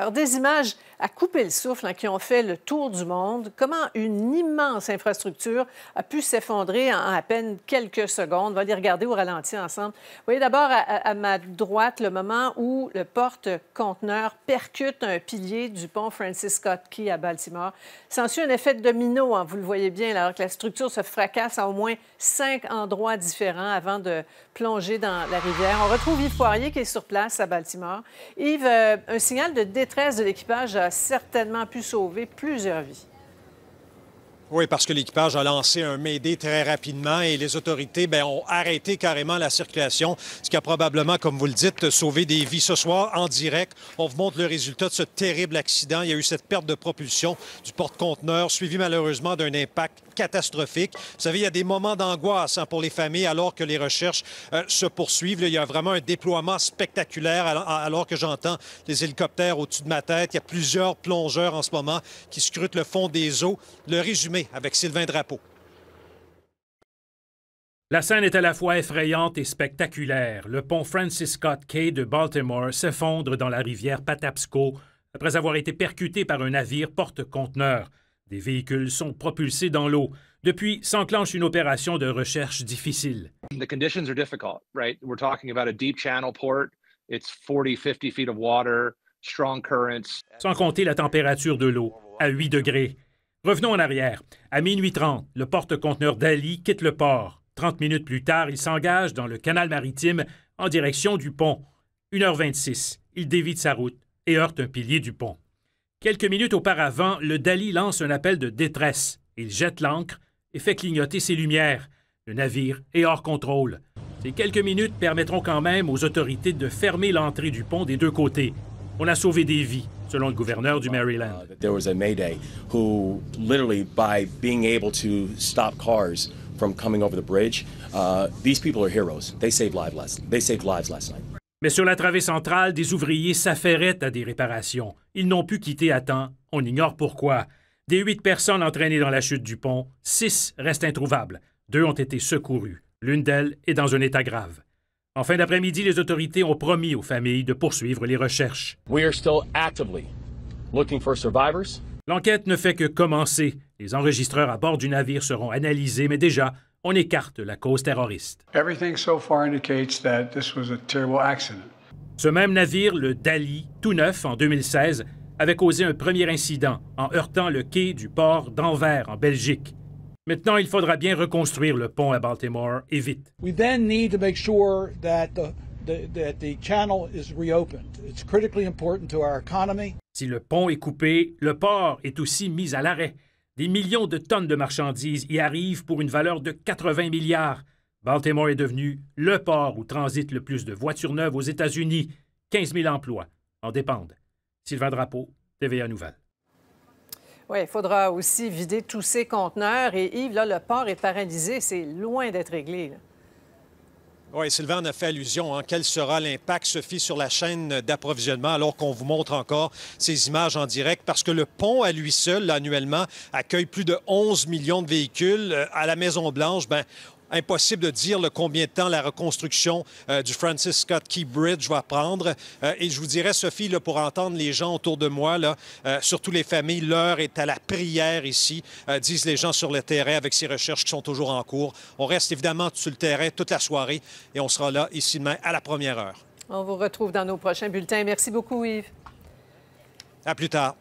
Alors, des images à couper le souffle hein, qui ont fait le tour du monde. Comment une immense infrastructure a pu s'effondrer en à peine quelques secondes. On va les regarder au ralenti ensemble. Vous voyez d'abord à, ma droite le moment où le porte-conteneur percute un pilier du pont Francis Scott Key à Baltimore. S'ensuit un effet de domino, hein, vous le voyez bien, alors que la structure se fracasse à au moins cinq endroits différents avant de plonger dans la rivière. On retrouve Yves Poirier qui est sur place à Baltimore. Yves, euh, un signal de détresse maîtresse de l'équipage a certainement pu sauver plusieurs vies. Oui, parce que l'équipage a lancé un Mayday très rapidement et les autorités ben, ont arrêté carrément la circulation, ce qui a probablement, comme vous le dites, sauvé des vies. Ce soir, en direct, on vous montre le résultat de ce terrible accident. Il y a eu cette perte de propulsion du porte-conteneur, suivi malheureusement d'un impact catastrophique. Vous savez, il y a des moments d'angoisse hein, pour les familles alors que les recherches euh, se poursuivent. il y a vraiment un déploiement spectaculaire alors que j'entends les hélicoptères au-dessus de ma tête. Il y a plusieurs plongeurs en ce moment qui scrutent le fond des eaux. Le résumé avec Sylvain Drapeau. La scène est à la fois effrayante et spectaculaire. Le pont Francis Scott Key de Baltimore s'effondre dans la rivière Patapsco après avoir été percuté par un navire porte-conteneur. Des véhicules sont propulsés dans l'eau. Depuis, s'enclenche une opération de recherche difficile. The conditions are difficult, right? We're talking about a deep channel port. It's 40, 50 feet of water, strong currents. Sans compter la température de l'eau, à 8 degrés. Revenons en arrière. À minuit 30, le porte-conteneur d'Ali quitte le port. Trente minutes plus tard, il s'engage dans le canal maritime en direction du pont. 1h26, il dévie sa route et heurte un pilier du pont. Quelques minutes auparavant, le Dali lance un appel de détresse. Il jette l'ancre et fait clignoter ses lumières. Le navire est hors contrôle. Ces quelques minutes permettront quand même aux autorités de fermer l'entrée du pont des deux côtés. On a sauvé des vies selon le gouverneur du Maryland. Uh, there was a mayday who literally by being able to stop cars from coming over the bridge, uh, these people are heroes. They saved lives last, night. Mais sur la travée centrale, des ouvriers s'affairaient à des réparations. Ils n'ont pu quitter à temps. On ignore pourquoi. Des huit personnes entraînées dans la chute du pont, six restent introuvables. Deux ont été secourues. L'une d'elles est dans un état grave. En fin d'après-midi, les autorités ont promis aux familles de poursuivre les recherches. L'enquête ne fait que commencer. Les enregistreurs à bord du navire seront analysés, mais déjà, on écarte la cause terroriste. Ce même navire, le Dali, tout neuf en 2016, avait causé un premier incident en heurtant le quai du port d'Anvers en Belgique. Maintenant, il faudra bien reconstruire le pont à Baltimore et vite. Si le pont est coupé, le port est aussi mis à l'arrêt. Des millions de tonnes de marchandises y arrivent pour une valeur de 80 milliards. Baltimore est devenu le port où transitent le plus de voitures neuves aux États-Unis. 15 000 emplois en dépendent. Sylvain Drapeau, TVA Nouvelle. Oui, il faudra aussi vider tous ces conteneurs. Et Yves, là, le port est paralysé. C'est loin d'être réglé. Oui, Sylvain en a fait allusion. Hein. Quel sera l'impact, Sophie, sur la chaîne d'approvisionnement alors qu'on vous montre encore ces images en direct? Parce que le pont à lui seul, annuellement, accueille plus de 11 millions de véhicules. Euh, à la Maison-Blanche, ben, Impossible de dire le combien de temps la reconstruction euh, du Francis Scott Key Bridge va prendre. Euh, et je vous dirais, Sophie, pour entendre les gens autour de moi, euh, surtout les familles, l'heure est à la prière ici, disent les gens sur le terrain avec ces recherches qui sont toujours en cours. On reste évidemment sur le terrain toute la soirée et on sera là ici demain à la première heure. On vous retrouve dans nos prochains bulletins. Merci beaucoup, Yves. À plus tard.